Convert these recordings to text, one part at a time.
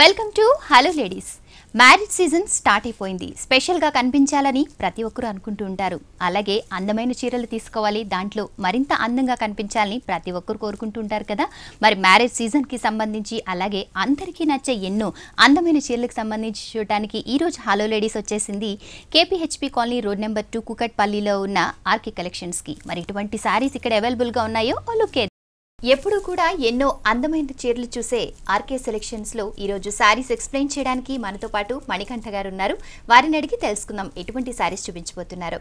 Welcome to hello ladies marriage season start అయిపోయింది స్పెషల్గా కనిపించాలని ప్రతి ఒక్కరూ అనుకుంటూ ఉంటారు అలాగే అందమైన చీరలు తీసుకోవాలి దాంట్లో మరింత అందంగా కనిపించాలని ప్రతి ఒక్కరు కోరుకుంటూ ఉంటారు కదా మరి మ్యారేజ్ సీజన్కి సంబంధించి అలాగే అందరికీ నచ్చే ఎన్నో అందమైన చీరలకు సంబంధించి చూడటానికి ఈరోజు హలో లేడీస్ వచ్చేసింది KPHB colony road number two కుకట్పల్లిలో ఉన్న ఆర్కి కలెక్షన్స్కి మరి ఇటువంటి శారీస్ ఇక్కడ అవైలబుల్గా ఉన్నాయో లుకే ఎప్పుడూ కూడా ఎన్నో అందమైన చీరలు చూసే ఆర్కే సెలెక్షన్స్ లో ఈరోజు శారీస్ ఎక్స్ప్లెయిన్ చేయడానికి మనతో పాటు మణికంఠ గారు ఉన్నారు వారిని అడిగి తెలుసుకుందాం ఎటువంటి శారీస్ చూపించబోతున్నారు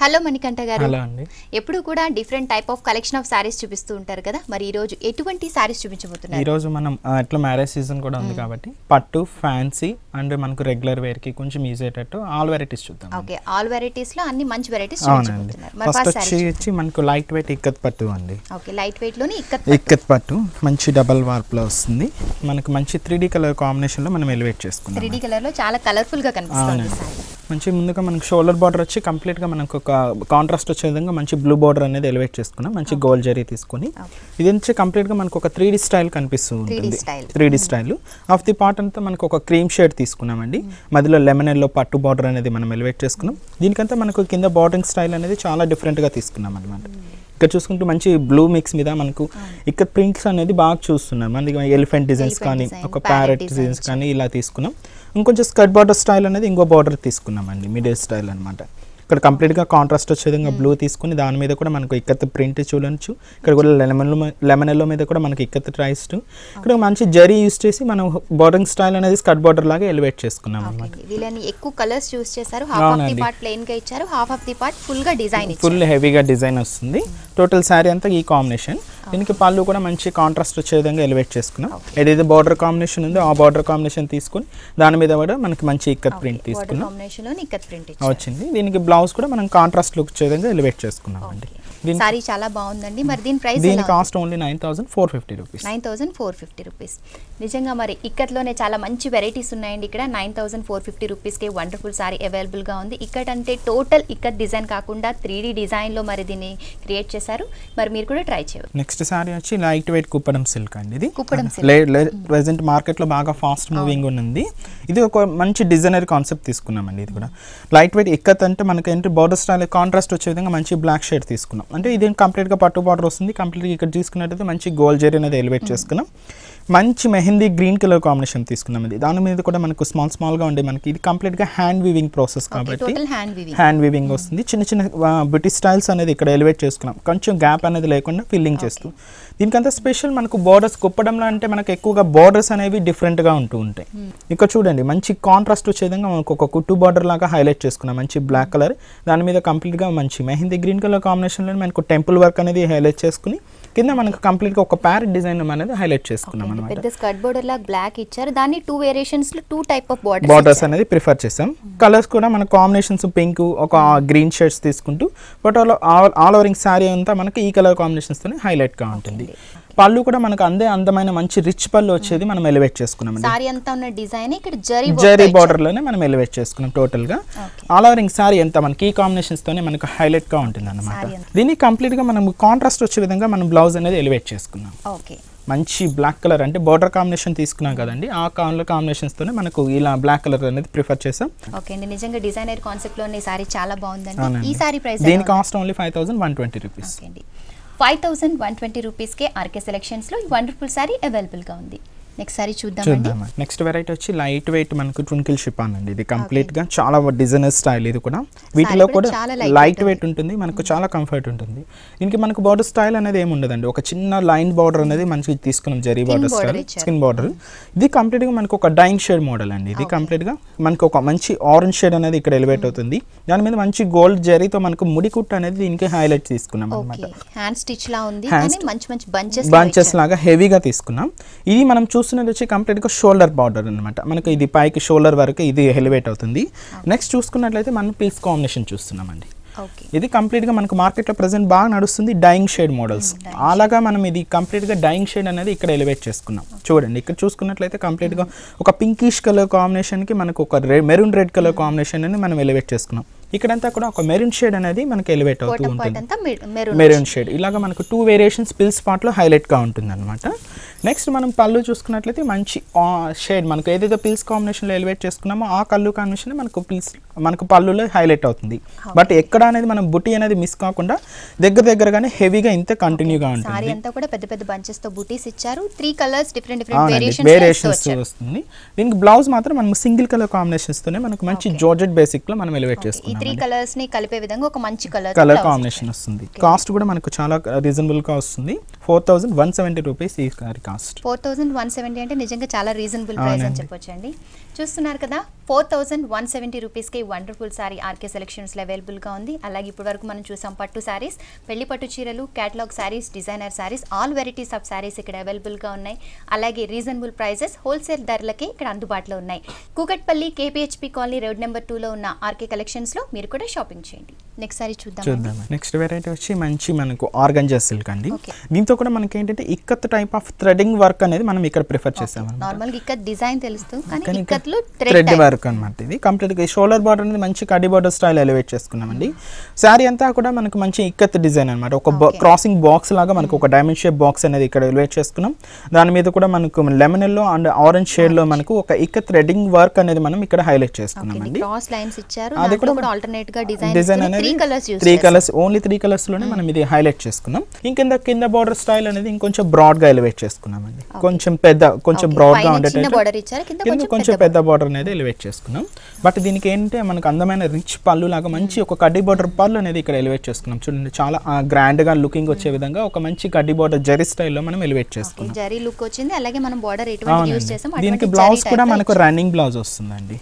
హలో మణికంఠ గారు అండి ఎప్పుడు కూడా different type of collection of saris చూపిస్తూ ఉంటారు కదా మరి ఈ రోజు ఎటువంటి సారీస్ చూపించబోతున్నారు ఈ రోజు మనం ఎట్లా మ్యారేజ్ సీజన్ కూడా ఉంది కాబట్టి పట్టు ఫ్యాన్సీ అండ్ మనకు రెగ్యులర్ వేర్ కి కొంచెం ఈజీ అయ్యేటట్టు ఆల్ వెరైటీస్ చూద్దాం ఓకే ఆల్ వెరైటీస్ లో అన్ని మంచి వెరైటీస్ చూపించబోతున్నారు మరి ఫస్ట్ వచ్చి మనకు లైట్ వెయిట్ ఇక్కత్ పట్టు అండి ఓకే లైట్ వెయిట్ లోని ఇక్కత్ ఇక్కత్ పట్టు మంచి డబల్ వార్ప్ లో వస్తుంది మనకు మంచి 3D కలర్ కాంబినేషన్ లో మనం ఎలివేట్ చేసుకుందాం 3D కలర్ లో చాలా కలర్ఫుల్ గా కనిపిస్తుంది మంచి ముందుగా మనకు షోల్డర్ బార్డర్ వచ్చి కంప్లీట్గా మనకు ఒక కాంట్రాస్ట్ వచ్చే విధంగా మంచి బ్లూ బార్డర్ అనేది ఎలివేట్ చేసుకున్నాం మంచి గోల్డ్ జరీ తీసుకొని ఇది నుంచి కంప్లీట్గా మనకు ఒక త్రీ డీ స్టైల్ కనిపిస్తూ ఉంటుంది three D style of the part అంతా మనకు ఒక క్రీమ్ షేడ్ తీసుకున్నామండి hmm. మధ్యలో లెమన్ ఎల్లో పట్టు బార్డర్ అనేది మనం ఎలివేట్ చేసుకున్నాం దీనికంతా మనకు కింద బార్డరింగ్ స్టైల్ అనేది చాలా డిఫరెంట్గా తీసుకున్నాం అనమాట hmm. ఇక్కడ చూసుకుంటే మంచి బ్లూ మిక్స్ మీద మనకు hmm. ఇక్కడ ప్రింట్స్ అనేది బాగా చూస్తున్నాం మనకి ఎలిఫెంట్ డిజైన్స్ కానీ ఒక ప్యారెట్ డిజైన్స్ కానీ ఇలా తీసుకున్నాం ఇంకొంచెం స్కర్ట్ బార్డర్ స్టైల్ అనేది ఇంకో బార్డర్ తీసుకున్నామండి మిడిల్ స్టైల్ అనమాట ఇక్కడ కంప్లీట్గా కాంట్రాస్ట్ వచ్చే విధంగా hmm. బ్లూ తీసుకుని దాని మీద కూడా మనకు ఇక్కత్ ప్రింట్ చూడొచ్చు ఇక్కడ కూడా లెమన్ లెమన్ ఎల్లో మీద కూడా మనకి ఇక్కత్ ట్రైస్ట్ ఇక్కడ మంచి జరీ యూస్ చేసి మనం బోర్డింగ్ స్టైల్ అనేది స్కట్ బోర్డర్ లాగా ఎలివేట్ చేసుకున్నాం అనమాట వీళ్ళని ఎక్కువ కలర్స్ యూస్ చేశారు half of the part plain గా ఇచ్చారు half of the part full గా డిజైన్ ఫుల్ హెవీగా డిజైన్ వస్తుంది టోటల్ శారీ అంతా ఈ కాంబినేషన్ దీనికి పళ్ళు కూడా మంచి కాంట్రాస్ట్ వచ్చే విధంగా ఎలివేట్ చేసుకున్నాం ఏదైతే బార్డర్ కాంబినేషన్ ఉందో ఆ బార్డర్ కాంబినేషన్ తీసుకుని దాని మీద కూడా మనకి మంచి ఇక్కత్ ప్రింట్ తీసుకున్నాం వచ్చింది దీనికి బ్లౌ బ్లౌజ్ కూడా మనం కాంట్రాస్ట్ లుక్ చేయడానికి ఎలివేట్ చేసుకున్నామండి సారీ చాలా బాగుందండి మరి దీని ప్రైస్ దీని cost only nine thousand four fifty rupees nine thousand four fifty rupees నిజంగా మరి ఇక్కట్లోనే చాలా మంచి వెరైటీస్ ఉన్నాయండి ఇక్కడ నైన్ థౌసండ్ ఫోర్ ఫిఫ్టీ రూపీస్కి వండర్ఫుల్ సారీ అవైలబుల్గా ఉంది ఇక్కట్ అంటే టోటల్ ఇక్కట్ డిజైన్ కాకుండా త్రీ డిజైన్ డిజైన్లో మరి దీన్ని క్రియేట్ చేశారు మరి మీరు కూడా ట్రై చేయవచ్చు నెక్స్ట్ సారీ వచ్చి లైట్ వెయిట్ కుప్పడం సిల్క్ అండి ఇది కుప్పడం ప్రెసెంట్ మార్కెట్లో బాగా ఫాస్ట్ మూవింగ్ ఉంది ఇది ఒక మంచి డిజైనర్ కాన్సెప్ట్ తీసుకున్నామండి ఇది కూడా లైట్ వెయిట్ ఇక్కత్ అంటే మనకి ఏంటి బోర్డర్ స్టైల్ కాంట్రాస్ట్ వచ్చే విధంగా మంచి బ్లాక్ షేడ్ తీసుకున్నాం అంటే ఇదేం కంప్లీట్గా పట్టు బార్డర్ వస్తుంది కంప్లీట్గా ఇక్కడ తీసుకున్నట్టయితే మంచి గోల్ జరీ అనేది ఎలివేట్ చేసుకున్నాం మంచి మెహందీ గ్రీన్ కలర్ కాంబినేషన్ తీసుకున్నాం ఇది దాని మీద కూడా మనకు స్మాల్ స్మాల్గా ఉండే మనకి ఇది కంప్లీట్గా హ్యాండ్ వీవింగ్ ప్రాసెస్ కాబట్టి హ్యాండ్ వీవింగ్ వస్తుంది చిన్న చిన్న బ్యూటీ స్టైల్స్ అనేది ఇక్కడ ఎలివేట్ చేసుకున్నాం కొంచెం గ్యాప్ అనేది లేకుండా ఫిల్లింగ్ చేస్తూ దీనికంత స్పెషల్ మనకు బార్డర్స్ కుప్పడంలో అంటే మనకు ఎక్కువగా బార్డర్స్ అనేవి డిఫరెంట్గా ఉంటూ ఉంటాయి hmm. ఇంకా చూడండి మంచి కాంట్రాస్ట్ వచ్చే విధంగా మనకు ఒక కుట్టు బార్డర్ లాగా హైలైట్ చేసుకున్నాం మంచి బ్లాక్ కలర్ దాని మీద కంప్లీట్గా మంచి మెహిందీ గ్రీన్ కలర్ కాంబినేషన్లో మనకు టెంపుల్ వర్క్ అనేది హైలైట్ చేసుకుని కింద మనకు కంప్లీట్గా ఒక ప్యారెట్ డిజైన్ అనేది హైలైట్ చేసుకున్నాం అనమాట పెద్ద స్కర్ట్ బోర్డర్ లాగా బ్లాక్ ఇచ్చారు దాన్ని టూ వేరియేషన్స్ లో two type of border borders అనేది ప్రిఫర్ చేసాం కలర్స్ కూడా మన కాంబినేషన్స్ పింక్ ఒక గ్రీన్ షర్ట్స్ తీసుకుంటూ బట్ ఆల్ ఆల్ ఓవరింగ్ శారీ అంతా మనకి ఈ కలర్ కాంబినేషన్స్ తోనే హైలైట్ గా ఉంటుంది పళ్ళు కూడా మనకు అందే అందమైన మంచి రిచ్ పళ్ళు వచ్చేది మనం ఎలివేట్ చేసుకున్నాం సారీ ఉన్న డిజైన్ ఇక్కడ జరీ బార్డర్ లోనే మనం ఎలివేట్ చేసుకున్నాం టోటల్ గా ఆల్ ఓవర్ ఇంక సారీ ఎంత మనకి ఈ కాంబినేషన్స్ తోనే మనకు హైలైట్ గా ఉంటుంది అనమాట దీన్ని కంప్లీట్ గా మనం కాంట్రాస్ట్ వచ్చే విధంగా మనం బ్లౌజ్ అనేది ఎలివేట్ చేసుకున్నాం ఓకే మంచి బ్లాక్ కలర్ అంటే బార్డర్ కాంబినేషన్ తీసుకున్నాం కదండి ఆ కలర్ కాంబినేషన్స్ తోనే మనకు ఇలా బ్లాక్ కలర్ అనేది ప్రిఫర్ చేసాం ఓకే అండి నిజంగా డిజైనర్ కాన్సెప్ట్ లో ఈ సారీ చాలా బాగుందండి ఈ సారీ ప్రైస్ దీని cost only five thousand one twenty rupees five thousand one twenty రూపీస్కే ఆర్కే సెలెక్షన్స్లో ఈ వండర్ఫుల్ శారీ అవైలబుల్గా ఉంది నెక్స్ట్ సారీ చూద్దాం నెక్స్ట్ వెరైటీ వచ్చి లైట్ వెయిట్ మనకు ట్వింకిల్ షిపాన్ అండి ఇది కంప్లీట్ గా చాలా డిజైనర్ స్టైల్ ఇది కూడా వీటిలో కూడా లైట్ వెయిట్ ఉంటుంది మనకు hmm. చాలా కంఫర్ట్ ఉంటుంది దీనికి మనకు బార్డర్ స్టైల్ అనేది ఏమి ఉండదండి ఒక చిన్న లైన్ బార్డర్ అనేది మనకి తీసుకున్నాం zari border style skin border ఇది కంప్లీట్ గా మనకు ఒక డైంగ్ షేడ్ మోడల్ అండి ఇది కంప్లీట్ గా మనకు ఒక మంచి ఆరెంజ్ షేడ్ అనేది ఇక్కడ ఎలివేట్ hmm. అవుతుంది దాని మీద మంచి గోల్డ్ జరీతో మనకు ముడి కుట్టు అనేది దీనికి హైలైట్ తీసుకున్నాం అనమాట హ్యాండ్ స్టిచ్ లా ఉంది మంచి మంచి బంచెస్ బంచెస్ లాగా హెవీగా తీసుకున్నాం ఇది మనం చూసి చూస్తున్నది వచ్చి కంప్లీట్గా షోల్డర్ బార్డర్ అనమాట మనకు ఇది పైకి షోల్డర్ వరకు ఇది ఎలివేట్ అవుతుంది నెక్స్ట్ చూసుకున్నట్లయితే మనం పీస్ కాంబినేషన్ చూస్తున్నామండి ఇది కంప్లీట్గా మనకు మార్కెట్లో ప్రజెంట్ బాగా నడుస్తుంది డైయింగ్ షేడ్ మోడల్స్ అలాగా మనం ఇది కంప్లీట్గా డైయింగ్ షేడ్ అనేది ఇక్కడ ఎలివేట్ చేసుకున్నాం చూడండి ఇక్కడ చూసుకున్నట్లయితే కంప్లీట్గా hmm. ఒక పింకిష్ కలర్ కాంబినేషన్కి మనకు ఒక మెరూన్ రెడ్ కలర్ కాంబినేషన్ అని మనం ఎలివేట్ చేసుకున్నాం ఇక్కడంతా కూడా ఒక మెరూన్ షేడ్ అనేది మనకి ఎలివేట్ అవుతూ ఉంటుంది మెరూన్ షేడ్ ఇలాగ మనకు టూ వేరియేషన్స్ పిల్ స్పాట్లో హైలైట్గా ఉంటుంది అనమాట నెక్స్ట్ మనం పళ్ళు చూసుకున్నట్లయితే మంచి షేడ్ మనకు ఏదైతే పిల్స్ కాంబినేషన్లో ఎలివేట్ చేసుకున్నామో ఆ కళ్ళు కాంబినేషన్ మనకు పిల్స్ మనకు పళ్ళులో హైలైట్ అవుతుంది బట్ ఎక్కడ అనేది మనం బుటీ అనేది మిస్ కాకుండా దగ్గర దగ్గరగానే హెవీగా ఇంత కంటిన్యూగా ఉంటుంది అంతా కూడా పెద్ద పెద్ద బంచెస్ తో బుటీస్ ఇచ్చారు త్రీ కలర్స్ డిఫరెంట్ డిఫరెంట్ దీనికి బ్లౌజ్ మాత్రం మనం సింగిల్ కలర్ కాంబినేషన్స్ తోనే మనకు మంచి జోర్జెట్ బేసిక్ లో మనం ఎలివేట్ చేసుకుంటాం త్రీ కలర్స్ ని కలిపే విధంగా ఒక మంచి కలర్ కలర్ కాంబినేషన్ వస్తుంది కాస్ట్ కూడా మనకు చాలా రీజనబుల్ గా వస్తుంది four thousand one seventy rupees ఈ cost four thousand one seventy అంటే నిజంగా చాలా రీజనబుల్ ప్రైస్ అని చెప్పొచ్చండి చూస్తున్నారు కదా ఫోర్ థౌజండ్ వన్ సెవెంటీ రూపీస్కి వండర్ఫుల్ సారీ ఆర్కే సెలెక్షన్స్లో అవైలబుల్గా ఉంది అలాగే ఇప్పటివరకు మనం చూసాం పట్టు శారీస్ పెళ్లి పట్టు చీరలు catalogue saris designer saris all varieties of saris ఇక్కడ అవైలబుల్గా ఉన్నాయి అలాగే రీజనబుల్ ప్రైజెస్ హోల్సేల్ ధరలకి ఇక్కడ అందుబాటులో ఉన్నాయి Kukatpally KPHB colony road number టూలో ఉన్న ఆర్కే కలెక్షన్స్లో మీరు కూడా షాపింగ్ చేయండి నెక్స్ట్ సారీ చూద్దాం చూద్దాం నెక్స్ట్ వెరైటీ వచ్చి మంచి మనకు ఆర్గంజా సిల్క్ అండి దీంతో కూడా మనకి ఏంటంటే ikat type of threading work అనేది మనం ఇక్కడ ప్రిఫర్ చేస్తాం నార్మల్గా ఇక్కత్ డిజైన్ తెలుస్తుంది కానీ ఇక్కత్ లో థ్రెడ్ వర్క్ అనమాట ఇది కంప్లీట్గా షోల్డర్ బార్డర్ అనేది మంచి కడి బార్డర్ స్టైల్ ఎలివేట్ చేసుకున్నామండి శారీ అంతా కూడా మనకు మంచి ఇక్కత్ డిజైన్ అనమాట ఒక క్రాసింగ్ బాక్స్ లాగా మనకు ఒక డైమండ్ షేప్ బాక్స్ అనేది ఇక్కడ ఎలివేట్ చేసుకున్నాం దాని మీద కూడా మనకు lemon yellow and orange shade లో మనకు ఒక ఇక్కత్ థ్రెడింగ్ వర్క్ అనేది మనం ఇక్కడ హైలైట్ చేసుకున్నామండి క్రాస్ లైన్స్ ఇచ్చారు అది కూడా ఆల్టర్నేట్ గా డిజైన్ డిజైన్ అనేది three colours only three colours లోనే hmm. మనం ఇది హైలైట్ చేసుకున్నాం ఇంకింద కింద బార్డర్ స్టైల్ అనేది ఇంకొంచెం బ్రాడ్ గా ఎలివేట్ చేసుకున్నామండి కొంచెం పెద్ద కొంచెం బ్రాడ్ గా ఉండేటట్టు కొంచెం పెద్ద కింద బార్డర్ అనేది ఎలివేట్ చేసుకున్నాం బట్ దీనికి ఏంటంటే మనకు అందమైన రిచ్ పళ్ళు లాగా మంచి ఒక కడ్డీ బార్డర్ పళ్ళు అనేది ఇక్కడ ఎలివేట్ చేసుకున్నాం చూడండి చాలా గ్రాండ్గా లుకింగ్ వచ్చే విధంగా ఒక మంచి కడ్డీ బార్డర్ జరీ స్టైల్లో మనం ఎలివేట్ చేసుకున్నాం జరీ లుక్ వచ్చింది అలాగే మనం బార్డర్ ఎటువంటి యూస్ చేసాం దీనికి బ్లౌజ్ కూడా మనకు రన్నింగ్ బ్లౌజ్ వస్తుందండి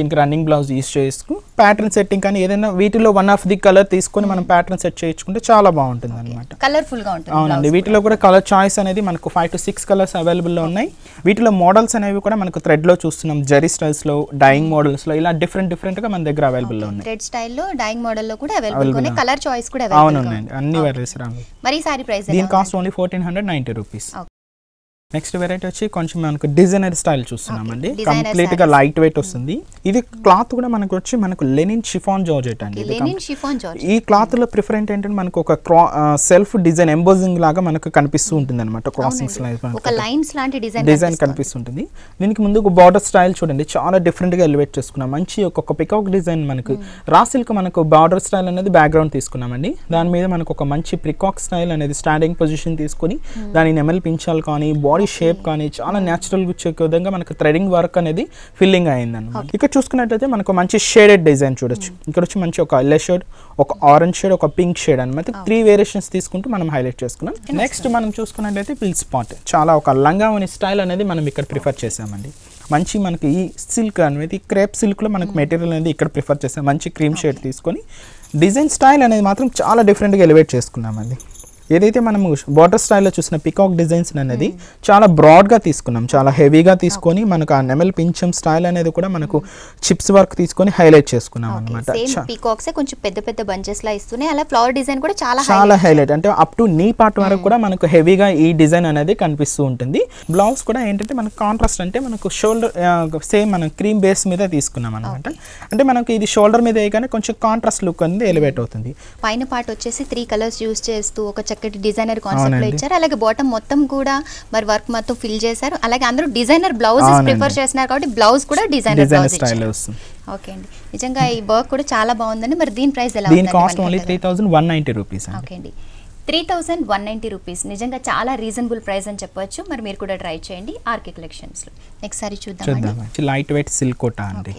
దీనికి రన్నింగ్ బ్లౌజ్ యూస్ చేసుకు ప్యాటర్న్ సెట్టింగ్ కానీ ఏదైనా వీటిలో వన్ ఆఫ్ ది కలర్ తీసుకొని మనం ప్యాటర్న్ hmm. సెట్ చేయించుకుంటే చాలా బాగుంటుంది అనమాట కలర్ఫుల్ గా ఉంటుంది అవునండి వీటిలో కూడా కలర్ చాయిస్ అనేది మనకు five to six colours available లో ఉన్నాయి వీటిలో మోడల్స్ అనేవి కూడా మనకు థ్రెడ్ లో చూస్తున్నాం జరీ లో డైయింగ్ లో ఇలా డిఫరెంట్ డిఫరెంట్ గా మన దగ్గర లో ఉన్నాయి స్టైల్ స్టైల్లో డైయింగ్ మోడల్లో కూడా అవైలబుల్ ఉన్నాయి కలర్ చాయిస్ కూడా అవైలబుల్ ఉన్నాయి అన్ని వెరైటీస్ రాంగ్ మరి సారీ ప్రైస్ దీని cost only fourteen hundred ninety rupees next variety వచ్చి కొంచెం మనకు డిజైనర్ స్టైల్ చూస్తున్నామండి కంప్లీట్ గా లైట్ వెయిట్ వస్తుంది hmm. ఇది క్లాత్ కూడా మనకు వచ్చి మనకు లెనిన్ షిఫాన్ జార్జెట్ అండి ఈ క్లాత్ లో ప్రిఫరెంట్ ఏంటంటే మనకు ఒక సెల్ఫ్ డిజైన్ ఎంబోజింగ్ లాగా మనకు కనిపిస్తూ ఉంటుంది అనమాట క్రాసింగ్స్ డిజైన్ కనిపిస్తుంటుంది దీనికి ముందు ఒక బార్డర్ స్టైల్ చూడండి చాలా డిఫరెంట్ గా ఎలివేట్ చేసుకున్నాం మంచి ఒక్కొక్క పికాక్ డిజైన్ మనకు hmm. రాసిల్కి మనకు బార్డర్ స్టైల్ అనేది బ్యాక్గ్రౌండ్ తీసుకున్నామండి దాని మీద మనకు ఒక మంచి ప్రికాక్ స్టైల్ అనేది స్టాండింగ్ పొజిషన్ తీసుకొని hmm. దాని నెమలి పించాలు కానీ బాడీ బాడీ షేప్ కానీ చాలా న్యాచురల్గా వచ్చే విధంగా మనకు థ్రెడింగ్ వర్క్ అనేది ఫిల్లింగ్ అయిందన్నమాట ఇక్కడ చూసుకున్నట్టయితే మనకు మంచి షేడెడ్ డిజైన్ చూడొచ్చు hmm. ఇక్కడ వచ్చి మంచి ఒక ఎల్లో షేడ్ ఒక ఆరెంజ్ షేడ్ ఒక పింక్ షేడ్ అనమాట త్రీ వేరియేషన్స్ తీసుకుంటూ మనం హైలైట్ చేసుకున్నాం నెక్స్ట్ మనం చూసుకున్నట్లయితే పిల్స్ పాట్ చాలా ఒక లంగా ఉని స్టైల్ అనేది మనం ఇక్కడ ప్రిఫర్ చేసామండి మంచి మనకి ఈ సిల్క్ అనేది క్రేప్ సిల్క్లో మనకు మెటీరియల్ hmm. అనేది ఇక్కడ ప్రిఫర్ చేస్తాం మంచి క్రీమ్ షేడ్ తీసుకొని డిజైన్ స్టైల్ అనేది మాత్రం చాలా డిఫరెంట్గా ఎలివేట్ చేసుకున్నామండి ఏదైతే మనం వాటర్ స్టైల్లో చూసిన పికాక్ డిజైన్స్ అనేది చాలా బ్రాడ్గా తీసుకున్నాం చాలా హెవీగా తీసుకొని మనకు ఆ నెమల్ పింఛం స్టైల్ అనేది కూడా మనకు చిప్స్ వర్క్ తీసుకొని హైలైట్ చేసుకున్నాం అనమాట పికాక్స్ కొంచెం పెద్ద పెద్ద బంచెస్ లా ఇస్తున్నాయి అలా ఫ్లవర్ డిజైన్ కూడా చాలా చాలా హైలైట్ అంటే అప్ టు నీ పార్ట్ వరకు hmm. కూడా మనకు హెవీగా ఈ డిజైన్ అనేది కనిపిస్తూ ఉంటుంది బ్లౌజ్ కూడా ఏంటంటే మనకు కాంట్రాస్ట్ అంటే మనకు షోల్డర్ సేమ్ మనం క్రీమ్ బేస్ మీద తీసుకున్నాం అనమాట అంటే మనకు ఇది షోల్డర్ మీద వేయగానే కొంచెం కాంట్రాస్ట్ లుక్ అనేది ఎలివేట్ అవుతుంది పైన పార్ట్ వచ్చేసి త్రీ కలర్స్ యూస్ చేస్తూ ఒక చక్కటి డిజైనర్ కాన్సెప్ట్ లో ఇచ్చారు అలాగే బాటమ్ మొత్తం కూడా మరి వర్క్ మొత్తం ఫిల్ చేశారు అలాగే అందరూ డిజైనర్ బ్లౌజ్ ప్రిఫర్ చేస్తున్నారు కాబట్టి బ్లౌజ్ కూడా డిజైనర్ బ్లౌజ్ ఓకే అండి నిజంగా ఈ వర్క్ కూడా చాలా బాగుందండి మరి దీని ప్రైస్ ఎలా ఉంది cost only one rupees okay అండి three thousand one ninety rupees నిజంగా చాలా రీజనబుల్ ప్రైస్ అని చెప్పొచ్చు మరి మీరు కూడా ట్రై చేయండి ఆర్కే లో నెక్స్ట్ సారీ చూద్దాం లైట్ వెయిట్ సిల్కోటా అండి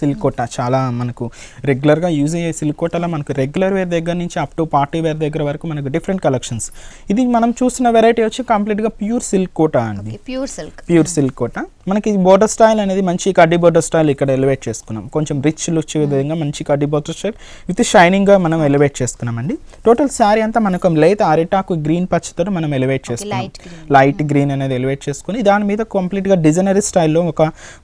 సిల్కోటా చాలా మనకు రెగ్యులర్గా యూజ్ అయ్యే సిల్కోటాలో మనకు రెగ్యులర్ వేర్ దగ్గర నుంచి అప్ టు పార్టీ వేర్ దగ్గర వరకు మనకు డిఫరెంట్ కలెక్షన్స్ ఇది మనం చూస్తున్న వెరైటీ వచ్చి కంప్లీట్ గా ప్యూర్ సిల్క్ కోటా అండి pure silk pure silk Kota మనకి బోర్డర్ స్టైల్ అనేది మంచి కడ్డీ బోర్డర్ స్టైల్ ఇక్కడ ఎలివేట్ చేసుకున్నాం కొంచెం రిచ్ లుక్ విధంగా మంచి కడ్డీ బోర్డర్ స్టైల్ విత్ షైనింగ్గా మనం ఎలివేట్ చేసుకున్నామండి టోటల్ శారీ అంతా మనకు లేత అరిటాకు గ్రీన్ పచ్చతో మనం ఎలివేట్ చేసుకున్నాం లైట్ గ్రీన్ అనేది ఎలివేట్ చేసుకుని దాని మీద కంప్లీట్గా డిజైనరీ స్టైల్లో ఒక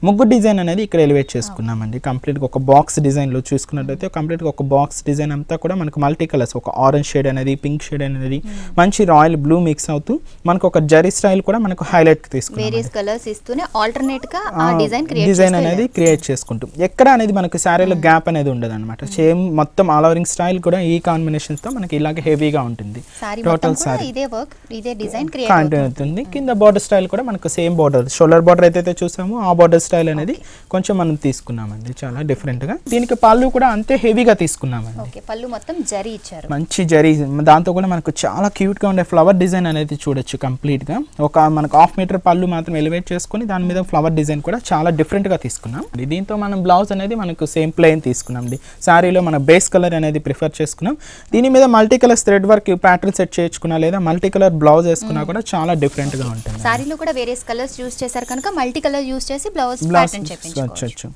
ముగ్గు డిజైన్ అనేది ఇక్కడ ఎలివేట్ చేసుకున్నామండి కంప్లీట్గా ఒక బాక్స్ డిజైన్లో చూసుకున్నట్లయితే కంప్లీట్గా ఒక బాక్స్ డిజైన్ అంతా కూడా మనకు మల్టీ కలర్స్ ఒక ఆరెంజ్ షేడ్ అనేది పింక్ షేడ్ అనేది hmm. మంచి రాయల్ బ్లూ మిక్స్ అవుతూ మనకు ఒక జరీ స్టైల్ కూడా మనకు హైలైట్ తీసుకున్నాం ఆల్టర్నేట్గా డిజైన్ డిజైన్ అనేది క్రియేట్ చేసుకుంటాం ఎక్కడ అనేది మనకు శారీలో గ్యాప్ hmm. అనేది ఉండదు అనమాట సేమ్ hmm. మొత్తం ఆల్ ఓవరింగ్ స్టైల్ కూడా ఈ కాంబినేషన్ తో మనకి ఇలాగే హెవీగా ఉంటుంది టోటల్ సారీ ఇదే వర్క్ ఇదే డిజైన్ క్రియేట్ అవుతుంది hmm. కింద బోర్డర్ స్టైల్ కూడా మనకు సేమ్ బోర్డర్ షోల్డర్ బోర్డర్ అయితే చూసామో ఆ బోర్డర్ స్టైల్ అనేది కొంచెం మనం తీసుకున్నామండి చాలా డిఫరెంట్ గా దీనికి పళ్ళు కూడా అంతే హెవీగా తీసుకున్నామండి పళ్ళు మొత్తం జరీ ఇచ్చారు మంచి జరీ దాంతో కూడా మనకు చాలా క్యూట్ గా ఉండే ఫ్లవర్ డిజైన్ అనేది చూడొచ్చు కంప్లీట్ గా ఒక మనకు హాఫ్ మీటర్ పళ్ళు మాత్రం ఎలివేట్ చేసుకుని దాని మీద మీద ఫ్లవర్ డిజైన్ కూడా చాలా డిఫరెంట్గా తీసుకున్నాం దీంతో మనం బ్లౌజ్ అనేది మనకు సేమ్ ప్లేన్ తీసుకున్నాం అండి శారీలో మన బేస్ కలర్ అనేది ప్రిఫర్ చేసుకున్నాం దీని మీద multi colour thread work pattern set చేయించుకున్నా లేదా మల్టీ కలర్ బ్లౌజ్ వేసుకున్నా hmm. కూడా చాలా డిఫరెంట్గా ఉంటుంది శారీలో కూడా వేరియస్ కలర్స్ యూస్ చేశారు కనుక మల్టీ కలర్ యూస్ చేసి బ్లౌజ్ ప్యాటర్న్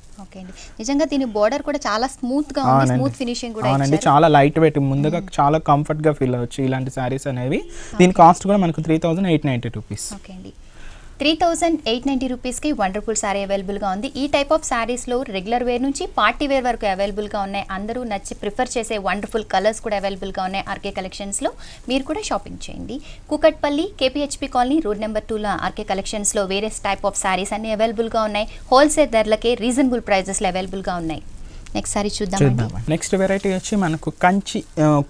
నిజంగా దీని బోర్డర్ కూడా చాలా స్మూత్ గా స్మూత్ ఫినిషింగ్ కూడా అవునండి చాలా లైట్ వెయిట్ ముందుగా hmm. చాలా కంఫర్ట్ గా ఫీల్ అవచ్చు ఇలాంటి సారీస్ అనేవి దీని కాస్ట్ కూడా మనకు three thousand eight ninety rupees okay అండి త్రీ థౌజండ్ ఎయిట్ నైంటీ రూపీస్కి వండర్ఫుల్ శారీ అవైలబుల్గా ఉంది ఈ టైప్ ఆఫ్ శారీస్లో రెగ్యులర్ వేర్ నుంచి పార్టీ వేర్ వరకు అవైలబుల్గా ఉన్నాయి అందరూ నచ్చి ప్రిఫర్ చేసే వండర్ఫుల్ కలర్స్ కూడా అవైలబుల్గా ఉన్నాయి ఆర్కే కలెక్షన్స్లో మీరు కూడా షాపింగ్ చేయండి Kukatpally KPHB colony road number టూలో ఆర్కే కలెక్షన్స్లో వేరియస్ టైప్ ఆఫ్ శారీస్ అన్ని అవైలబుల్గా ఉన్నాయి హోల్సేల్ ధరలకే రీజనబుల్ ప్రైజెస్లో అవైలబుల్గా ఉన్నాయి నెక్స్ట్ సారీ చూద్దాం నెక్స్ట్ వెరైటీ వచ్చి మనకు కంచి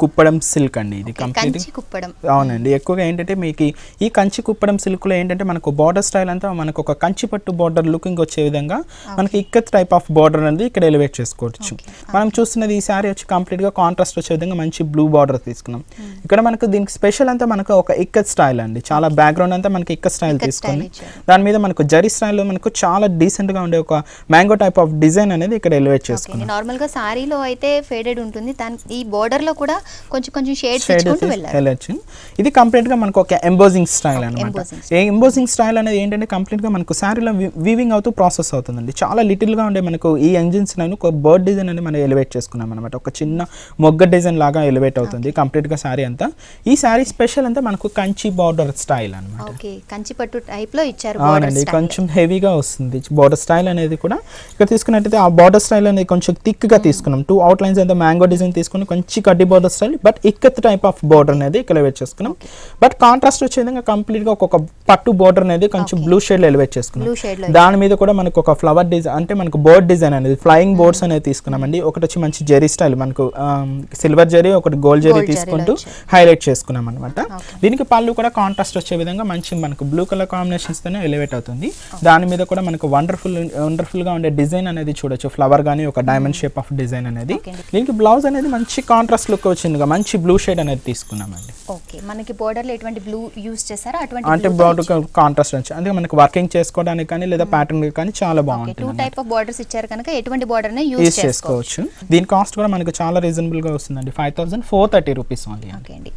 కుప్పడం సిల్క్ అండి ఇది కంప్లీట్ కుప్పడం అవునండి hmm. ఎక్కువగా ఏంటంటే మీకు ఈ కంచి కుప్పడం సిల్క్ లో ఏంటంటే మనకు బార్డర్ స్టైల్ అంతా మనకు ఒక కంచి పట్టు బార్డర్ లుకింగ్ వచ్చే విధంగా మనకి ఇక్కత్ టైప్ ఆఫ్ బార్డర్ అనేది ఇక్కడ ఎలివేట్ చేసుకోవచ్చు మనం చూస్తున్నది ఈ సారీ వచ్చి కంప్లీట్ గా కాంట్రాస్ట్ వచ్చే విధంగా మంచి బ్లూ బార్డర్ తీసుకున్నాం hmm. ఇక్కడ మనకు దీనికి స్పెషల్ అంతా మనకు ఒక ఇక్కత్ స్టైల్ అండి చాలా బ్యాక్గ్రౌండ్ అంతా మనకి ఇక్కత్ స్టైల్ తీసుకుంది దాని మీద మనకు జరీ స్టైల్ మనకు చాలా డీసెంట్ గా ఉండే ఒక మ్యాంగో టైప్ ఆఫ్ డిజైన్ అనేది ఇక్కడ ఎలివేట్ చేసుకున్నాం నార్మల్గా సారీలో అయితే ఫేడెడ్ ఉంటుంది దాని ఈ బోర్డర్లో కూడా కొంచెం కొంచెం షేడ్స్ ఇచ్చుకుంటూ వెళ్ళచ్చు ఇది కంప్లీట్గా మనకు ఒక ఎంబోజింగ్ స్టైల్ అనమాట ఎంబోజింగ్ స్టైల్ అనేది ఏంటంటే కంప్లీట్గా మనకు సారీలో వీవింగ్ అవుతూ ప్రాసెస్ అవుతుందండి చాలా లిటిల్గా ఉండే మనకు ఈ ఎంజిన్స్ ఒక బర్డ్ డిజైన్ అనేది మనం ఎలివేట్ చేసుకున్నాం అనమాట ఒక చిన్న మొగ్గ డిజైన్ లాగా ఎలివేట్ అవుతుంది కంప్లీట్గా సారీ అంతా ఈ సారీ స్పెషల్ అంతా మనకు కంచి బార్డర్ స్టైల్ అనమాట కంచి పట్టు టైప్ లో ఇచ్చారు కొంచెం హెవీగా వస్తుంది బార్డర్ స్టైల్ అనేది కూడా ఇక్కడ తీసుకున్నట్టయితే ఆ బార్డర్ స్టైల్ అనేది కొంచెం థిక్గా తీసుకున్నాం టూ అవుట్ లైన్స్ అంత మ్యాంగో డిజైన్ తీసుకుని కొంచెం కడ్డీ border style but ikat type of border అనేది ఇక్కడ ఎలివేట్ చేసుకున్నాం బట్ కాంట్రాస్ట్ వచ్చే విధంగా కంప్లీట్గా ఒక్కొక్క పట్టు బోర్డర్ అనేది కొంచెం బ్లూ షేడ్లో ఎలివేట్ చేసుకున్నాం దాని మీద కూడా మనకు ఒక ఫ్లవర్ డిజైన్ అంటే మనకు బోర్డ్ డిజైన్ అనేది ఫ్లయింగ్ బోర్డ్స్ hmm. అనేది తీసుకున్నామండి ఒకటి వచ్చి మంచి జెరీ స్టైల్ మనకు సిల్వర్ um, జెరీ ఒకటి గోల్డ్ జెరీ తీసుకుంటూ హైలైట్ చేసుకున్నాం అనమాట దీనికి పళ్ళు కూడా కాంట్రాస్ట్ వచ్చే విధంగా మంచి మనకు బ్లూ కలర్ కాంబినేషన్స్తోనే ఎలివేట్ అవుతుంది దాని మీద కూడా మనకు వండర్ఫుల్ వండర్ఫుల్గా ఉండే డిజైన్ అనేది చూడొచ్చు ఫ్లవర్ కానీ ఒక diamond and shape of design అనేది దీనికి బ్లౌజ్ అనేది మంచి కాంట్రాస్ట్ లుక్ వచ్చింది మంచి బ్లూ షేడ్ అనేది తీసుకున్నామండి ఓకే మనకి బోర్డర్ లో ఎటువంటి బ్లూ యూస్ చేశారా అటువంటి అంటే బోర్డర్ కాంట్రాస్ట్ వచ్చి అంటే మనకి వర్కింగ్ చేసుకోవడానికి కానీ లేదా ప్యాటర్న్ hmm. కానీ చాలా బాగుంటుంది టూ టైప్ ఆఫ్ బోర్డర్స్ ఇచ్చారు కనుక ఎటువంటి బోర్డర్ యూజ్ యూస్ చేసుకోవచ్చు దీని కాస్ట్ కూడా మనకి చాలా రీజనబుల్ గా వస్తుందండి five thousand four thirty rupees only okay అండి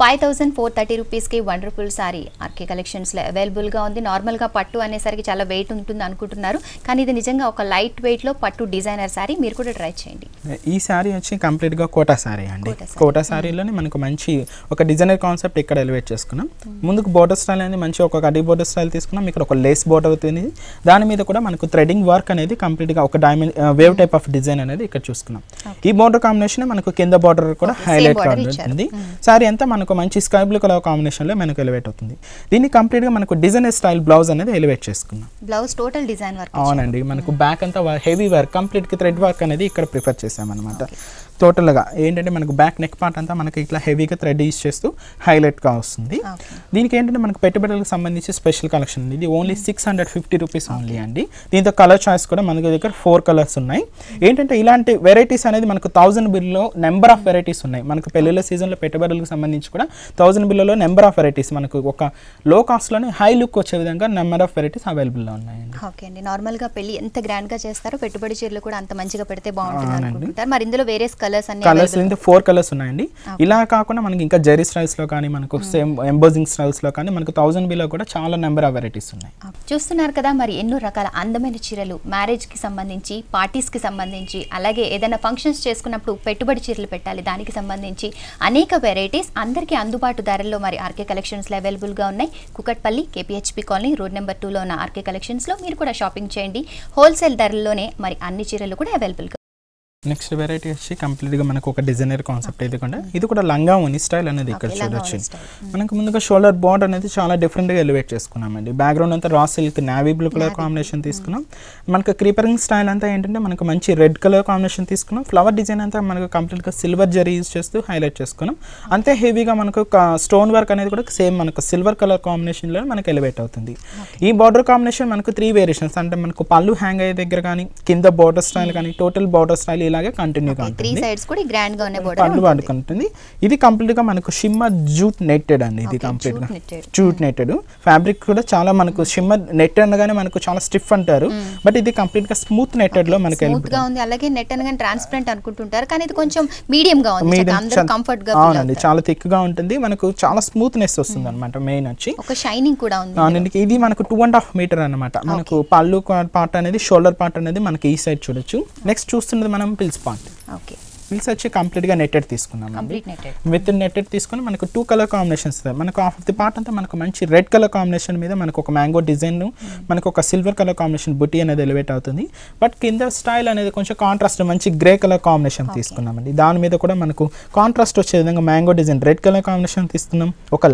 ఫైవ్ థౌసండ్ ఫోర్ థర్టీ రూపీస్కి వండర్ఫుల్ సారీ ఆర్కే కలెక్షన్స్లో అవైలబుల్గా ఉంది నార్మల్గా పట్టు అనేసరికి చాలా వెయిట్ ఉంటుంది అనుకుంటున్నారు కానీ ఇది నిజంగా ఒక లైట్ వెయిట్లో పట్టు డిజైనర్ సారీ మీరు కూడా ట్రై చేయండి ఈ సారీ వచ్చి కంప్లీట్గా కోటా సారీ అండి కోటా సారీలోనే మనకు మంచి ఒక డిజైనర్ కాన్సెప్ట్ ఇక్కడ ఎలివేట్ చేసుకున్నాం ముందుకు బోర్డర్ స్టైల్ అనేది మంచి ఒక కడి బోర్డర్ స్టైల్ తీసుకున్నాం ఇక్కడ ఒక లేస్ బోర్డర్ అవుతుంది దాని మీద కూడా మనకు థ్రెడింగ్ వర్క్ అనేది కంప్లీట్గా ఒక diamond wave type of design అనేది ఇక్కడ చూసుకున్నాం ఈ బోర్డర్ కాంబినేషన్ మనకు కింద బోర్డర్ కూడా హైలైట్ కావాలి సారీ అంతా మనకు మనకు మంచి స్కై బ్లూ కలర్ కాంబినేషన్లో మనకు ఎలివేట్ అవుతుంది దీన్ని కంప్లీట్గా మనకు డిజైనర్ స్టైల్ బ్లౌజ్ అనేది ఎలివేట్ చేసుకున్నాం బ్లౌజ్ టోటల్ డిజైన్ వర్క్ అవునండి మనకు బ్యాక్ అంతా హెవీ వర్క్ కంప్లీట్కి థ్రెడ్ వర్క్ అనేది ఇక్కడ ప్రిఫర్ అనమాట టోటల్గా ఏంటంటే మనకు బ్యాక్ నెక్ పార్ట్ అంతా మనకి ఇట్లా హెవీగా థ్రెడ్ యూస్ చేస్తూ హైలైట్గా వస్తుంది దీనికి ఏంటంటే మనకు పెట్టుబడులకు సంబంధించి స్పెషల్ కలెక్షన్ ఉంది ఇది only six hundred fifty rupees only అండి దీంతో కలర్ చాయిస్ కూడా మనకి దగ్గర ఫోర్ కలర్స్ ఉన్నాయి ఏంటంటే ఇలాంటి వెరైటీస్ అనేది మనకు థౌజండ్ బిల్లో నెంబర్ ఆఫ్ వెరైటీస్ ఉన్నాయి మనకు పెళ్ళిళ్ళ సీజన్లో పెట్టుబడులకు సంబంధించి కూడా థౌజండ్ బిల్లలో నెంబర్ ఆఫ్ వెరైటీస్ మనకు ఒక లో కాస్ట్లోనే హై లుక్ వచ్చే విధంగా నెంబర్ ఆఫ్ వెరైటీస్ అవైలబుల్లో ఉన్నాయండి ఓకే అండి నార్మల్గా పెళ్ళి ఎంత గ్రాండ్గా చేస్తారో పెట్టుబడి చీరలు కూడా అంత మంచిగా పెడితే బాగుంటుంది మరి ఇందులో వేరే కలర్స్ అన్ని ఫోర్ కలర్స్ ఉన్నాయండి ఇలా కాకుండా మనకి ఇంకా జెరీ స్టైల్స్ లో కానీ మనకు సేమ్ ఎంబోజింగ్ స్టైల్స్ లో కానీ మనకు థౌసండ్ బిలో కూడా చాలా నెంబర్ ఆఫ్ వెరైటీస్ ఉన్నాయి చూస్తున్నారు కదా మరి ఎన్నో రకాల అందమైన చీరలు మ్యారేజ్ కి సంబంధించి పార్టీస్ కి సంబంధించి అలాగే ఏదైనా ఫంక్షన్స్ చేసుకున్నప్పుడు పెట్టుబడి చీరలు పెట్టాలి దానికి సంబంధించి అనేక వెరైటీస్ అందరికి అందుబాటు ధరల్లో మరి ఆర్కే కలెక్షన్స్ అవైలబుల్ గా ఉన్నాయి Kukatpally KPHB colony road number టూలో ఉన్న ఆర్కే కలెక్షన్స్ లో మీరు కూడా షాపింగ్ చేయండి హోల్సేల్ ధరల్లోనే మరి అన్ని చీరలు కూడా అవైలబుల్గా నెక్స్ట్ వెరైటీ వచ్చి కంప్లీట్గా మనకు ఒక డిజైనర్ కాన్సెప్ట్ ఇది కూడా ఇది కూడా లంగా ఉని స్టైల్ అనేది ఇక్కడ చూడొచ్చు hmm. మనకు ముందుగా షోల్డర్ బాండ్ అనేది చాలా డిఫరెంట్గా ఎలివేట్ చేసుకున్నామండి బ్యాక్గ్రౌండ్ అంతా raw silk navy blue colour combination తీసుకున్నాం hmm. మనకు క్రీపరింగ్ స్టైల్ అంతా ఏంటంటే మనకు మంచి రెడ్ కలర్ కాంబినేషన్ తీసుకున్నాం ఫ్లవర్ డిజైన్ అంతా మనకు కంప్లీట్గా సిల్వర్ జరీ యూజ్ చేస్తూ హైలైట్ చేసుకున్నాం hmm. అంతే హెవీగా మనకు స్టోన్ వర్క్ అనేది కూడా సేమ్ మనకు సిల్వర్ కలర్ కాంబినేషన్లో మనకు ఎలివేట్ అవుతుంది ఈ బార్డర్ కాంబినేషన్ మనకు త్రీ వేరియేషన్స్ అంటే మనకు పళ్ళు హ్యాంగ్ అయ్యే దగ్గర కానీ కింద బార్డర్ స్టైల్ కానీ టోటల్ బార్డర్ స్టైల్ ఇలాగే కంటిన్యూ త్రీ సైడ్స్ కూడా గ్రాండ్ గా ఉన్న పండు పండుకుంటుంది ఇది కంప్లీట్ గా మనకు షిమ్మర్ జూట్ నెట్టెడ్ అండి ఇది కంప్లీట్ గా జూట్ నెట్టెడ్ ఫ్యాబ్రిక్ కూడా చాలా మనకు షిమ్మర్ నెట్ అనగానే మనకు చాలా స్టిఫ్ అంటారు బట్ hmm. ఇది కంప్లీట్ గా స్మూత్ నెట్టెడ్ లో మనకి స్మూత్ గా ఉంది అలాగే నెట్ అనగానే ట్రాన్స్పరెంట్ అనుకుంటుంటారు కానీ ఇది కొంచెం మీడియం గా ఉంది అందరూ కంఫర్ట్ గా అవునండి చాలా థిక్ గా ఉంటుంది మనకు చాలా స్మూత్నెస్ వస్తుంది అనమాట మెయిన్ వచ్చి ఒక షైనింగ్ కూడా ఉంది అవునండి ఇది మనకు టూ అండ్ హాఫ్ మీటర్ అనమాట మనకు పళ్ళు పార్ట్ అనేది షోల్డర్ పార్ట్ అనేది మనకి ఈ సైడ్ చూడొచ్చు నెక్స్ట్ చూస్తున్నది మనం Okay. మిల్స్ వచ్చి కంప్లీట్గా నెట్టెడ్ తీసుకున్నాం విత్ నెట్టెడ్ తీసుకుని మనకు టూ కలర్ కాంబినేషన్స్ మనకు ఆఫ్ ది పార్ట్ అంతా మనకు మంచి రెడ్ కలర్ కాంబినేషన్ మీద మనకు ఒక మ్యాంగో డిజైన్ మనకు ఒక సిల్వర్ కలర్ కాంబినేషన్ బుటీ అనేది ఎలివేట్ అవుతుంది బట్ కింద స్టైల్ అనేది కొంచెం కాంట్రాస్ట్ మంచి గ్రే కలర్ కాంబినేషన్ తీసుకున్నామండి దాని మీద కూడా మనకు కాంట్రాస్ట్ వచ్చే విధంగా mango design red colour combination తీసుకున్నాం ఒక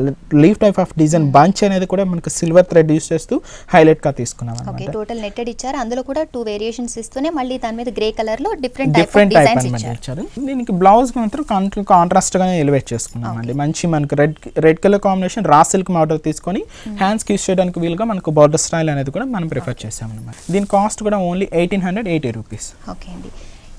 leaf type of design bunch అనేది కూడా మనకు సిల్వర్ థ్రెడ్ యూస్ చేస్తూ హైలైట్ గా తీసుకున్నాం అనమాట టోటల్ నెట్టెడ్ ఇచ్చారు అందులో కూడా టూ వేరియేషన్స్ ఇస్తూనే మళ్ళీ దాని మీద గ్రే కలర్ లో డిఫరెంట్ డిఫరెంట్ టైప్ ఇచ్చారు ఉంటుంది దీనికి బ్లౌజ్ మాత్రం కాంట్రా కాంట్రాస్ట్గానే ఎలివేట్ చేసుకున్నాం అండి మంచి మనకు red red colour combination raw silk model తీసుకొని హ్యాండ్స్కి యూస్ చేయడానికి వీలుగా మనకు బార్డర్ స్టైల్ అనేది కూడా మనం ప్రిఫర్ చేసాం అనమాట దీని కాస్ట్ కూడా only eighteen hundred eighty rupees okay అండి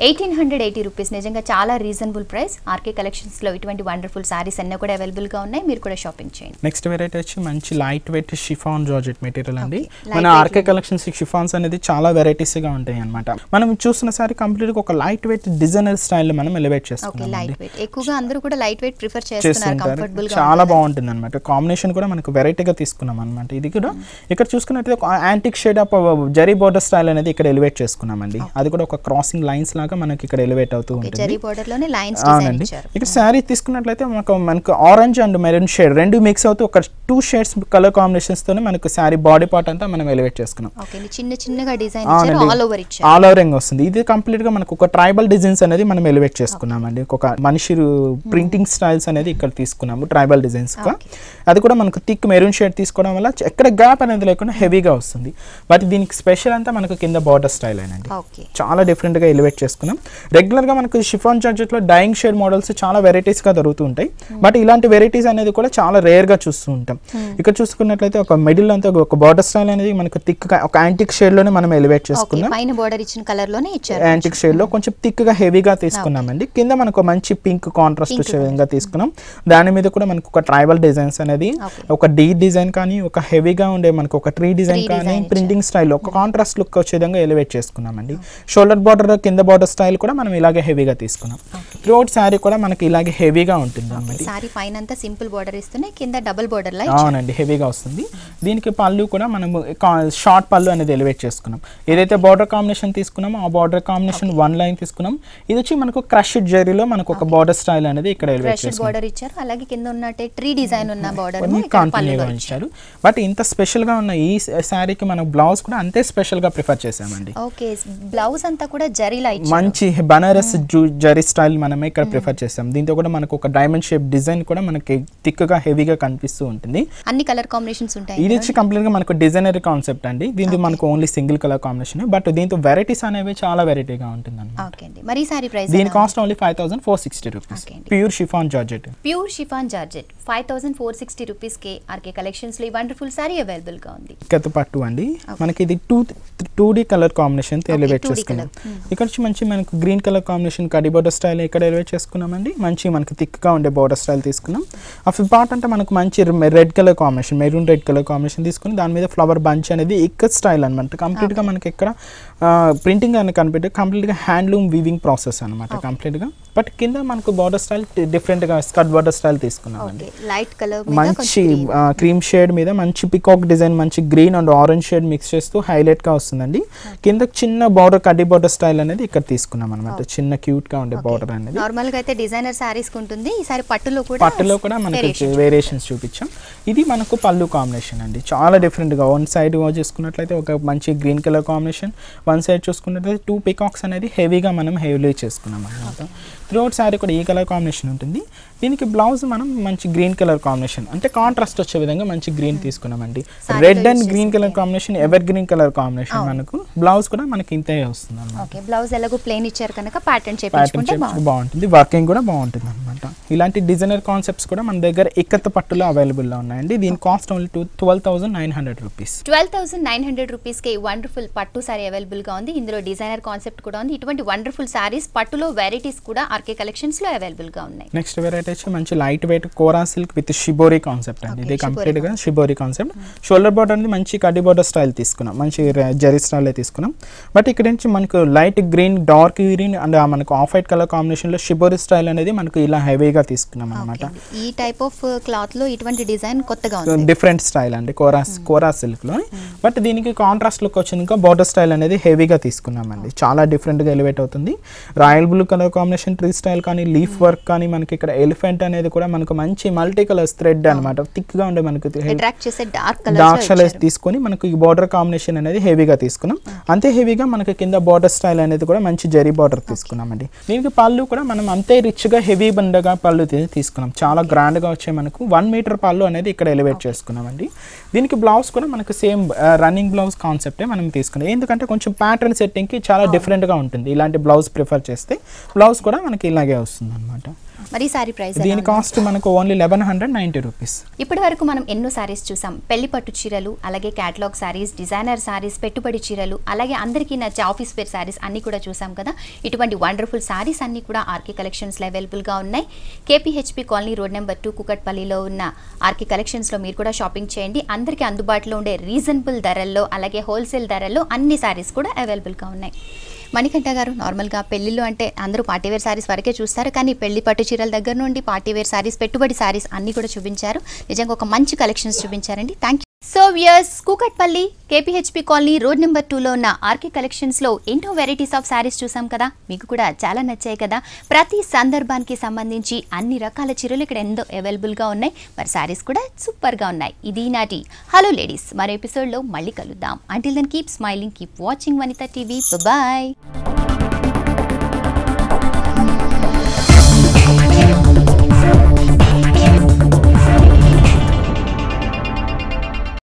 ఎయిటీన్ హండ్రెడ్ ఎయిటీ రూపీస్ నిజంగా చాలా రీజనబుల్ ప్రైస్ ఆర్కే కలెక్షన్స్లో ఇటువంటి వండర్ఫుల్ శారీస్ అన్నీ కూడా అవైలబుల్గా ఉన్నాయి మీరు కూడా షాపింగ్ చేయండి నెక్స్ట్ వెరైటీ వచ్చి మంచి light weight chiffon georgette material అండి మన ఆర్కే కలెక్షన్స్ షిఫాన్స్ అనేది చాలా వెరైటీస్గా ఉంటాయి అనమాట మనం చూసిన సారీ కంప్లీట్గా ఒక లైట్ వెయిట్ డిజైనర్ స్టైల్లో మనం ఎలివేట్ చేస్తాం లైట్ వెయిట్ ఎక్కువగా అందరూ కూడా లైట్ వెయిట్ ప్రిఫర్ చేస్తున్నారు చాలా బాగుంటుంది అనమాట కాంబినేషన్ కూడా మనకు వెరైటీగా తీసుకున్నాం అనమాట ఇది కూడా ఇక్కడ చూసుకున్నట్లయితే ఒక antique shade of zari border style అనేది ఇక్కడ ఎలివేట్ చేసుకున్నామండి అది కూడా ఒక క్రాసింగ్ లైన్స్ లాగా గా మనకి ఇక్కడ ఎలివేట్ అవుతూ ఉంటుంది ఇక్కడ శారీ hmm. తీసుకున్నట్లయితే మనకు మనకు ఆరెంజ్ అండ్ మెరూన్ షేడ్ రెండు మిక్స్ అవుతూ ఒక టూ షేడ్స్ కలర్ కాంబినేషన్స్ తోనే మనకు శారీ బాడీ పార్ట్ అంతా మనం ఎలివేట్ చేసుకున్నాం చిన్న ఆల్ ఓవర్ ఓవరింగ్ వస్తుంది ఇది కంప్లీట్ గా మనకు ఒక ట్రైబల్ డిజైన్స్ అనేది మనం ఎలివేట్ చేసుకున్నామండి ఒక మనిషి ప్రింటింగ్ స్టైల్స్ అనేది ఇక్కడ తీసుకున్నాము ట్రైబల్ డిజైన్స్ గా అది కూడా మనకు థిక్ మెరూన్ షేడ్ తీసుకోవడం వల్ల ఎక్కడ గ్యాప్ అనేది లేకుండా హెవీగా వస్తుంది బట్ దీనికి స్పెషల్ అంతా మనకు కింద బార్డర్ స్టైల్ అండి చాలా డిఫరెంట్ గా ఎలివేట్ చేస్తాం చేసుకున్నాం రెగ్యులర్గా మనకు షిఫాన్ లో డైయింగ్ షేడ్ మోడల్స్ చాలా వెరైటీస్గా దొరుకుతూ ఉంటాయి బట్ ఇలాంటి వెరైటీస్ అనేది కూడా చాలా రేర్గా చూస్తూ ఉంటాం hmm. ఇక్కడ చూసుకున్నట్లయితే ఒక మిడిల్ అంతా ఒక బార్డర్ స్టైల్ అనేది మనకు థిక్ ఒక యాంటిక్ షేడ్లోనే మనం ఎలివేట్ చేసుకున్నాం పైన బోర్డర్ ఇచ్చిన కలర్లోనే ఇచ్చారు యాంటిక్ షేడ్లో కొంచెం థిక్గా హెవీగా తీసుకున్నామండి కింద మనకు మంచి పింక్ కాంట్రాస్ట్ విధంగా తీసుకున్నాం దాని మీద కూడా మనకు ఒక ట్రైబల్ డిజైన్స్ అనేది ఒక డీ డిజైన్ కానీ ఒక హెవీగా ఉండే మనకు ఒక ట్రీ డిజైన్ కానీ ప్రింటింగ్ స్టైల్ ఒక కాంట్రాస్ట్ hmm. లుక్ వచ్చే విధంగా ఎలివేట్ చేసుకున్నామండి షోల్డర్ బార్డర్ కింద బార్డర్ బార్డర్ స్టైల్ కూడా మనం ఇలాగే హెవీగా తీసుకున్నాం త్రూ శారీ కూడా మనకి ఇలాగే హెవీగా ఉంటుంది అన్నమాట సారీ పైన అంతా సింపుల్ బోర్డర్ ఇస్తూనే కింద డబుల్ బార్డర్ అవునండి హెవీగా వస్తుంది దీనికి పళ్ళు కూడా మనము షార్ట్ పళ్ళు అనేది ఎలివేట్ చేసుకున్నాం ఏదైతే బార్డర్ కాంబినేషన్ తీసుకున్నామో ఆ బార్డర్ కాంబినేషన్ వన్ లైన్ తీసుకున్నాం ఇది వచ్చి మనకు క్రష్డ్ జరీలో మనకు ఒక బార్డర్ స్టైల్ అనేది ఇక్కడ ఎలివేట్ చేసుకున్నాం బార్డర్ ఇచ్చారు అలాగే కింద ఉన్నట్టే ట్రీ డిజైన్ ఉన్న బార్డర్ కాంటిన్యూగా ఇచ్చారు బట్ ఇంత స్పెషల్ గా ఉన్న ఈ శారీకి మనం బ్లౌజ్ కూడా అంతే స్పెషల్ గా ప్రిఫర్ చేసామండి ఓకే బ్లౌజ్ అంతా కూడా జరీ ఇచ్చారు మంచి బనారస్ hmm. జరీ స్టైల్ మనమే ఇక్కడ hmm. ప్రిఫర్ చేస్తాం దీంతో కూడా మనకు ఒక డైమండ్ షేప్ డిజైన్ కూడా మనకి థిక్ గా హెవీగా కనిపిస్తూ ఉంటుంది అన్ని కలర్ కాంబినేషన్స్ ఉంటాయి ఇది వచ్చి కంప్లీట్ గా మనకు డిజైనర్ కాన్సెప్ట్ అండి దీంతో మనకు only single colour combination but దీంతో వెరైటీస్ అనేవి చాలా వెరైటీగా ఉంటుంది ప్రైస్ దీని cost only five thousand four sixty rupees pure chiffon georgette pure chiffon georgette five thousand four sixty rupees కే ఆర్కే కలెక్షన్స్ లో వండర్ఫుల్ సారీ అవైలబుల్ గా ఉంది కథ పట్టు అండి మనకి ఇది two two D colour combination elevate చేసుకున్నాం hmm. ఇక్కడ మంచి వచ్చి మనకు గ్రీన్ కలర్ కాంబినేషన్ కడి బోర్డర్ స్టైల్ ఇక్కడ ఎలివేట్ చేసుకున్నామండి మంచి మనకు థిక్గా ఉండే బోర్డర్ స్టైల్ తీసుకున్నాం ఆ పార్ట్ అంటే మనకు మంచి red colour combination maroon red colour combination తీసుకుని దాని మీద ఫ్లవర్ బంచ్ అనేది ఇక్క స్టైల్ అనమాట కంప్లీట్గా మనకి ఇక్కడ ప్రింటింగ్ అని కనిపెట్టి కంప్లీట్గా హ్యాండ్లూమ్ వీవింగ్ ప్రాసెస్ అనమాట కంప్లీట్గా బట్ కింద మనకు బార్డర్ స్టైల్ డిఫరెంట్ గా స్కర్ట్ బార్డర్ స్టైల్ తీసుకున్నామండి లైట్ కలర్ మంచి క్రీమ్ షేడ్ మీద మంచి పికాక్ డిజైన్ మంచి green and orange shade mix చేస్తూ హైలైట్ గా వస్తుందండి కింద చిన్న బార్డర్ కడ్డీ బార్డర్ స్టైల్ అనేది ఇక్కడ తీసుకున్నాం అనమాట చిన్న క్యూట్ గా ఉండే బార్డర్ అనేది నార్మల్ గా అయితే డిజైనర్ సారీస్ ఉంటుంది ఈసారి పట్టులో కూడా పట్టులో కూడా మనకి వేరియేషన్స్ చూపించాం ఇది మనకు పళ్ళు కాంబినేషన్ అండి చాలా డిఫరెంట్ గా వన్ సైడ్ చూసుకున్నట్లయితే ఒక మంచి green colour combination one side చూసుకున్నట్లయితే టూ పికాక్స్ అనేది హెవీగా మనం హెవీలీ చేసుకున్నాం అనమాట త్రూఅవుట్ శారీ కూడా ఈ కలర్ కాంబినేషన్ ఉంటుంది దీనికి బ్లౌజ్ మనం మంచి గ్రీన్ కలర్ కాంబినేషన్ అంటే కాంట్రాస్ట్ వచ్చే విధంగా మంచి గ్రీన్ hmm. తీసుకున్నామండి red and green colour combination evergreen colour combination మనకు బ్లౌజ్ కూడా మనకి ఇంతే వస్తుంది బ్లౌజ్ ఎలాగో ప్లేన్ ఇచ్చారు కనుక ప్యాటర్న్ చేపించుకుంటే బాగుంటుంది వర్కింగ్ కూడా బాగుంటుంది అనమాట ఇలాంటి డిజైనర్ కాన్సెప్ట్స్ కూడా మన దగ్గర ఇక్కత పట్టులో అవైలబుల్ లో ఉన్నాయండి దీని cost only two twelve thousand nine hundred rupees twelve thousand nine hundred rupees కి వండర్ఫుల్ పట్టు సారీ అవైలబుల్ గా ఉంది ఇందులో డిజైనర్ కాన్సెప్ట్ కూడా ఉంది ఇటువంటి వండర్ఫుల్ సారీస్ పట్టులో వెరైటీస్ కూడా ఆర్కే కలెక్షన్స్ లో అవైలబుల్ గా ఉన్నాయి నెక్స్ట్ వెరైటీ వచ్చి మంచి light weight kora silk with shibori concept అండి ఇది కంప్లీట్ గా షిబోరీ కాన్సెప్ట్ షోల్డర్ బోర్డర్ అనేది మంచి కడ్డీ బోర్డర్ స్టైల్ తీసుకున్నాం మంచి జరీ స్టైల్ తీసుకున్నాం బట్ ఇక్కడ నుంచి మనకు light green dark green and మనకు ఆఫ్ వైట్ కలర్ కాంబినేషన్ లో షిబోరీ స్టైల్ అనేది మనకు ఇలా హెవీగా తీసుకున్నాం అనమాట ఈ టైప్ ఆఫ్ క్లాత్ లో ఇటువంటి డిజైన్ కొత్తగా ఉంది డిఫరెంట్ స్టైల్ అండి కోరా కోరా సిల్క్ లో బట్ దీనికి కాంట్రాస్ట్ లుక్ వచ్చింది ఇంకా బోర్డర్ స్టైల్ అనేది హెవీగా తీసుకున్నామండి చాలా డిఫరెంట్ గా ఎలివేట్ అవుతుంది royal blue colour combination style కానీ లీఫ్ hmm. వర్క్ కానీ మనకి ఇక్కడ ఎలిఫెంట్ అనేది కూడా మనకు మంచి మల్టీ కలర్స్ థ్రెడ్ hmm. అనమాట థిక్ గా ఉండే మనకి డార్క్ కలర్ తీసుకొని మనకు ఈ బార్డర్ కాంబినేషన్ అనేది హెవీగా తీసుకున్నాం hmm. అంతే హెవీగా మనకి కింద బార్డర్ స్టైల్ అనేది కూడా మంచి జరీ బార్డర్ తీసుకున్నామండి దీనికి పళ్ళు కూడా మనం అంతే రిచ్ గా హెవీ బండగా పళ్ళు తీసుకున్నాం చాలా గ్రాండ్ గా వచ్చే మనకు వన్ మీటర్ పళ్ళు అనేది ఇక్కడ ఎలివేట్ చేసుకున్నామండి దీనికి బ్లౌజ్ కూడా మనకు సేమ్ రన్నింగ్ బ్లౌజ్ కాన్సెప్టే మనం తీసుకున్నాం ఎందుకంటే కొంచెం ప్యాటర్న్ సెట్టింగ్ కి చాలా డిఫరెంట్ గా ఉంటుంది ఇలాంటి బ్లౌజ్ ప్రిఫర్ చేస్తే బ్లౌజ్ కూడా మనకి ఇలాగే వస్తుంది అనమాట మరి సారీ ప్రైస్ దీని కాస్ట్ మనకు only eleven hundred ninety rupees ఇప్పటి వరకు మనం ఎన్నో సారీస్ చూసాం పెళ్లి పట్టు చీరలు అలాగే క్యాటలాగ్ సారీస్ డిజైనర్ సారీస్ పెట్టుబడి చీరలు అలాగే అందరికీ నచ్చే ఆఫీస్ వేర్ సారీస్ అన్ని కూడా చూసాం కదా ఇటువంటి వండర్ఫుల్ సారీస్ అన్ని కూడా ఆర్కే కలెక్షన్స్లో అవైలబుల్గా ఉన్నాయి KPHB colony road number two కుకట్పల్లిలో ఉన్న ఆర్కే కలెక్షన్స్లో మీరు కూడా షాపింగ్ చేయండి అందరికీ అందుబాటులో ఉండే రీజనబుల్ ధరల్లో అలాగే హోల్సేల్ ధరల్లో అన్ని సారీస్ కూడా అవైలబుల్గా ఉన్నాయి మణికంఠ గారు నార్మల్గా పెళ్లిలో అంటే అందరూ పార్టీవేర్ సారీస్ వరకే చూస్తారు కానీ పెళ్లి పట్టు చీరల దగ్గర నుండి పార్టీవేర్ శారీస్ పెట్టుబడి శారీస్ అన్ని కూడా చూపించారు నిజంగా ఒక మంచి కలెక్షన్స్ చూపించారండి thank so wears Kukatpally KPHB colony road number టూలో ఉన్న ఆర్కే కలెక్షన్స్లో ఎన్నో వెరైటీస్ ఆఫ్ శారీస్ చూసాం కదా మీకు కూడా చాలా నచ్చాయి కదా ప్రతి సందర్భానికి సంబంధించి అన్ని రకాల చీరలు ఇక్కడ ఎంతో అవైలబుల్గా ఉన్నాయి మరి శారీస్ కూడా సూపర్గా ఉన్నాయి ఇది నాటి హలో లేడీస్ మరో ఎపిసోడ్లో మళ్ళీ కలుద్దాం until then keep smiling keep watching Vanitha TV bye